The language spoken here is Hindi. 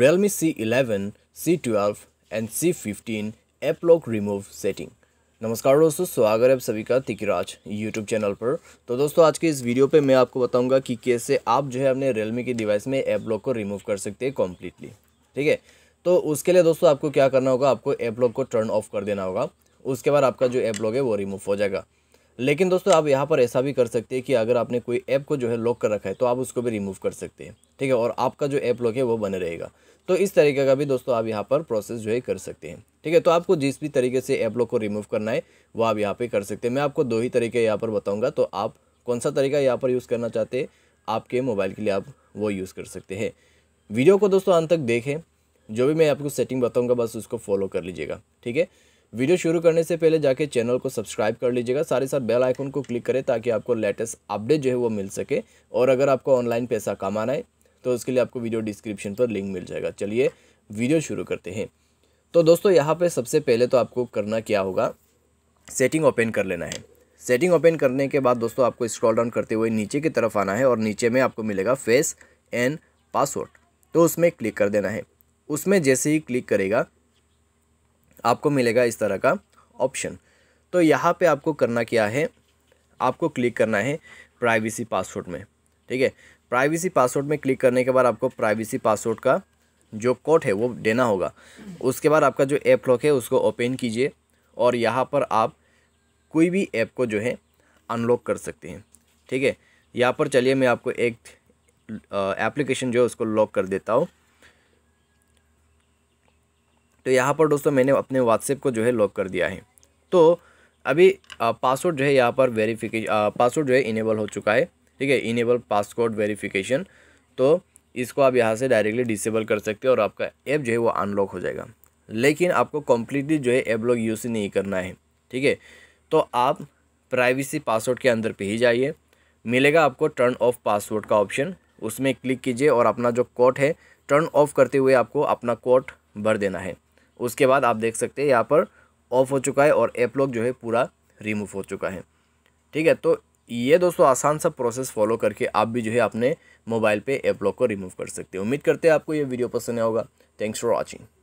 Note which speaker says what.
Speaker 1: Realme C11, C12 and C15 app lock remove setting नमस्कार दोस्तों स्वागत है आप सभी का तिकराज यूट्यूब चैनल पर तो दोस्तों आज के इस वीडियो पे मैं आपको बताऊंगा कि कैसे आप जो है अपने रियलमी के डिवाइस में ऐप लॉक को रिमूव कर सकते हैं कॉम्प्लीटली ठीक है तो उसके लिए दोस्तों आपको क्या करना होगा आपको एप लॉक को टर्न ऑफ कर देना होगा उसके बाद आपका जो ऐप लॉक है वो रिमूव हो जाएगा लेकिन दोस्तों आप यहाँ पर ऐसा भी कर सकते हैं कि अगर आपने कोई ऐप को जो है लॉक कर रखा है तो आप उसको भी रिमूव कर सकते हैं ठीक है और आपका जो ऐप लॉक है वो बने रहेगा तो इस तरीके का भी दोस्तों आप यहाँ पर प्रोसेस जो है कर सकते हैं ठीक है तो आपको जिस भी तरीके से ऐप लॉक को रिमूव करना है वो आप यहाँ पर कर सकते हैं मैं आपको दो ही तरीके यहाँ पर बताऊँगा तो आप कौन सा तरीका यहाँ पर यूज़ करना चाहते हैं आपके मोबाइल के लिए आप वो यूज़ कर सकते हैं वीडियो को दोस्तों अंत तक देखें जो भी मैं आपको सेटिंग बताऊँगा बस उसको फॉलो कर लीजिएगा ठीक है वीडियो शुरू करने से पहले जाके चैनल को सब्सक्राइब कर लीजिएगा सारे साथ बेल आइकन को क्लिक करें ताकि आपको लेटेस्ट अपडेट जो है वो मिल सके और अगर आपको ऑनलाइन पैसा कमाना है तो उसके लिए आपको वीडियो डिस्क्रिप्शन पर लिंक मिल जाएगा चलिए वीडियो शुरू करते हैं तो दोस्तों यहाँ पर सबसे पहले तो आपको करना क्या होगा सेटिंग ओपन कर लेना है सेटिंग ओपन करने के बाद दोस्तों आपको स्क्रॉल डाउन करते हुए नीचे की तरफ आना है और नीचे में आपको मिलेगा फेस एंड पासवर्ड तो उसमें क्लिक कर देना है उसमें जैसे ही क्लिक करेगा आपको मिलेगा इस तरह का ऑप्शन तो यहाँ पे आपको करना क्या है आपको क्लिक करना है प्राइवेसी पासवर्ड में ठीक है प्राइवेसी पासवर्ड में क्लिक करने के बाद आपको प्राइवेसी पासवर्ड का जो कोड है वो देना होगा उसके बाद आपका जो ऐप लॉक है उसको ओपन कीजिए और यहाँ पर आप कोई भी ऐप को जो है अनलॉक कर सकते हैं ठीक है यहाँ पर चलिए मैं आपको एक एप्लीकेशन जो है उसको लॉक कर देता हूँ तो यहाँ पर दोस्तों मैंने अपने व्हाट्सएप को जो है लॉक कर दिया है तो अभी पासवर्ड जो है यहाँ पर वेरीफिकेशन पासवर्ड जो है इनेबल हो चुका है ठीक है इनेबल पासवर्ड वेरीफिकेशन तो इसको आप यहाँ से डायरेक्टली डिसेबल कर सकते हो और आपका ऐप जो है वो अनलॉक हो जाएगा लेकिन आपको कम्प्लीटली जो है ऐप लॉग यूज़ नहीं करना है ठीक है तो आप प्राइवेसी पासवर्ड के अंदर पे ही जाइए मिलेगा आपको टर्न ऑफ पासवर्ड का ऑप्शन उसमें क्लिक कीजिए और अपना जो कोड है टर्न ऑफ करते हुए आपको अपना कोड भर देना है उसके बाद आप देख सकते हैं यहाँ पर ऑफ हो चुका है और एप लॉक जो है पूरा रिमूव हो चुका है ठीक है तो ये दोस्तों आसान सा प्रोसेस फॉलो करके आप भी जो है अपने मोबाइल पे एप लॉक को रिमूव कर सकते हैं उम्मीद करते हैं आपको ये वीडियो पसंद आया होगा थैंक्स फॉर वॉचिंग